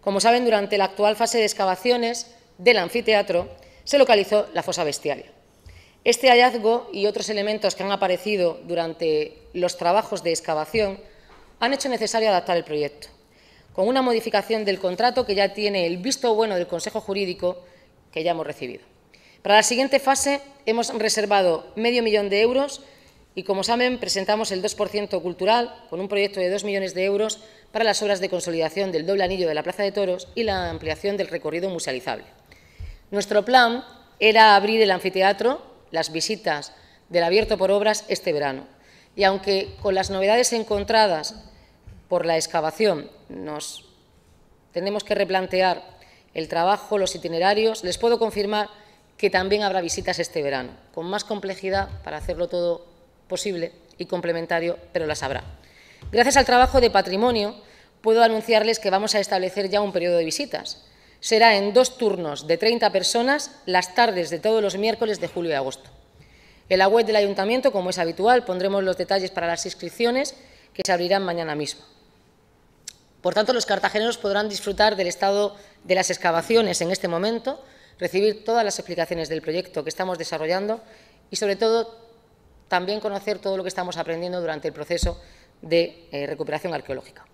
Como saben, durante la actual fase de excavaciones del anfiteatro se localizó la fosa bestiaria. Este hallazgo y otros elementos que han aparecido durante los trabajos de excavación han hecho necesario adaptar el proyecto, con una modificación del contrato que ya tiene el visto bueno del Consejo Jurídico que ya hemos recibido. Para la siguiente fase hemos reservado medio millón de euros y como saben, presentamos el 2% cultural con un proyecto de 2 millones de euros para las obras de consolidación del doble anillo de la Plaza de Toros y la ampliación del recorrido musealizable. Nuestro plan era abrir el anfiteatro, las visitas del abierto por obras este verano. Y aunque con las novedades encontradas por la excavación nos tenemos que replantear el trabajo, los itinerarios, les puedo confirmar que también habrá visitas este verano, con más complejidad para hacerlo todo posible y complementario, pero las habrá. Gracias al trabajo de patrimonio, puedo anunciarles que vamos a establecer ya un periodo de visitas. Será en dos turnos de 30 personas las tardes de todos los miércoles de julio y agosto. En la web del Ayuntamiento, como es habitual, pondremos los detalles para las inscripciones que se abrirán mañana mismo. Por tanto, los cartageneros podrán disfrutar del estado de las excavaciones en este momento, recibir todas las explicaciones del proyecto que estamos desarrollando y, sobre todo, también conocer todo lo que estamos aprendiendo durante el proceso de eh, recuperación arqueológica.